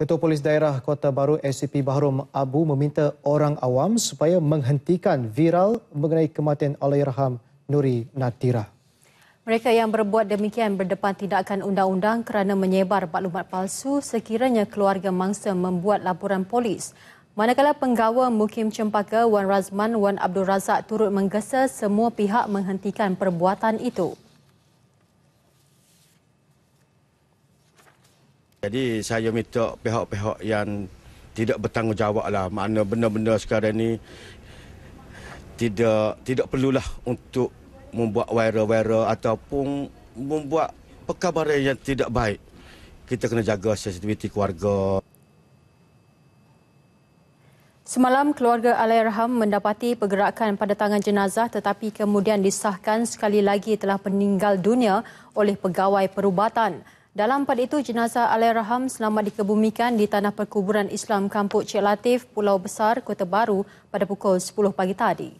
Ketua Polis Daerah Kota Baru SCP Bahrom Abu meminta orang awam supaya menghentikan viral mengenai kematian Allahyarham Nuri Natira. Mereka yang berbuat demikian berdepan tindakan undang-undang kerana menyebar maklumat palsu sekiranya keluarga mangsa membuat laporan polis. Manakala penggawa Mukim Cempaka Wan Razman Wan Abdul Razak turut menggesa semua pihak menghentikan perbuatan itu. Jadi saya minta pihak-pihak yang tidak bertanggungjawab lah mana benda-benda sekarang ni tidak tidak perlulah untuk membuat viral-viral ataupun membuat perkabaran yang tidak baik. Kita kena jaga sensitiviti keluarga. Semalam keluarga Alairham mendapati pergerakan pada tangan jenazah tetapi kemudian disahkan sekali lagi telah meninggal dunia oleh pegawai perubatan. Dalam pada itu, jenazah Alairaham selamat dikebumikan di tanah perkuburan Islam Kampung Cik Latif, Pulau Besar, Kota Baru pada pukul 10 pagi tadi.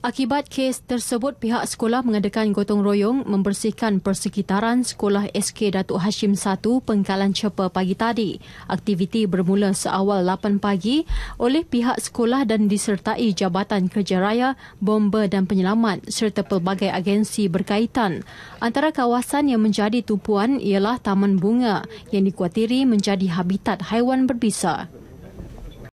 Akibat kes tersebut, pihak sekolah mengadakan gotong royong membersihkan persekitaran sekolah SK Datuk Hashim I Pengkalan Cepa pagi tadi. Aktiviti bermula seawal 8 pagi oleh pihak sekolah dan disertai Jabatan Kerja Raya, Bomba dan Penyelamat serta pelbagai agensi berkaitan. Antara kawasan yang menjadi tumpuan ialah Taman Bunga yang dikuatiri menjadi habitat haiwan berbisa.